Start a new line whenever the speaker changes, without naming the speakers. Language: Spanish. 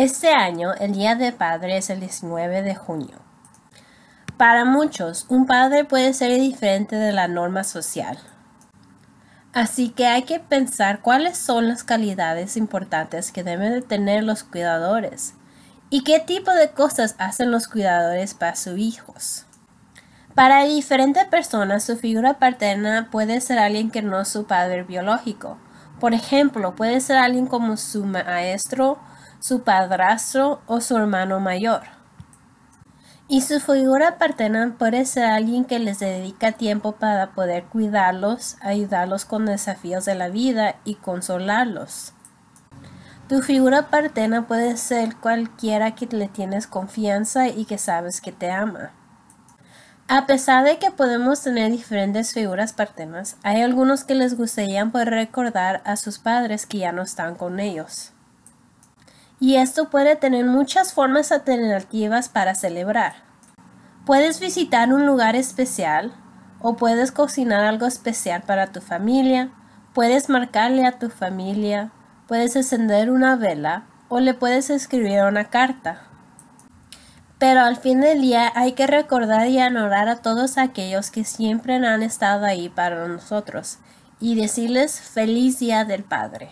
Este año el Día de Padre es el 19 de junio. Para muchos, un padre puede ser diferente de la norma social. Así que hay que pensar cuáles son las calidades importantes que deben tener los cuidadores y qué tipo de cosas hacen los cuidadores para sus hijos. Para diferentes personas, su figura paterna puede ser alguien que no es su padre biológico. Por ejemplo, puede ser alguien como su maestro, su padrastro o su hermano mayor. Y su figura paterna puede ser alguien que les dedica tiempo para poder cuidarlos, ayudarlos con desafíos de la vida y consolarlos. Tu figura partena puede ser cualquiera que le tienes confianza y que sabes que te ama. A pesar de que podemos tener diferentes figuras partenas, hay algunos que les gustaría poder recordar a sus padres que ya no están con ellos y esto puede tener muchas formas alternativas para celebrar. Puedes visitar un lugar especial o puedes cocinar algo especial para tu familia, puedes marcarle a tu familia, puedes encender una vela o le puedes escribir una carta. Pero al fin del día hay que recordar y honrar a todos aquellos que siempre han estado ahí para nosotros y decirles feliz día del Padre.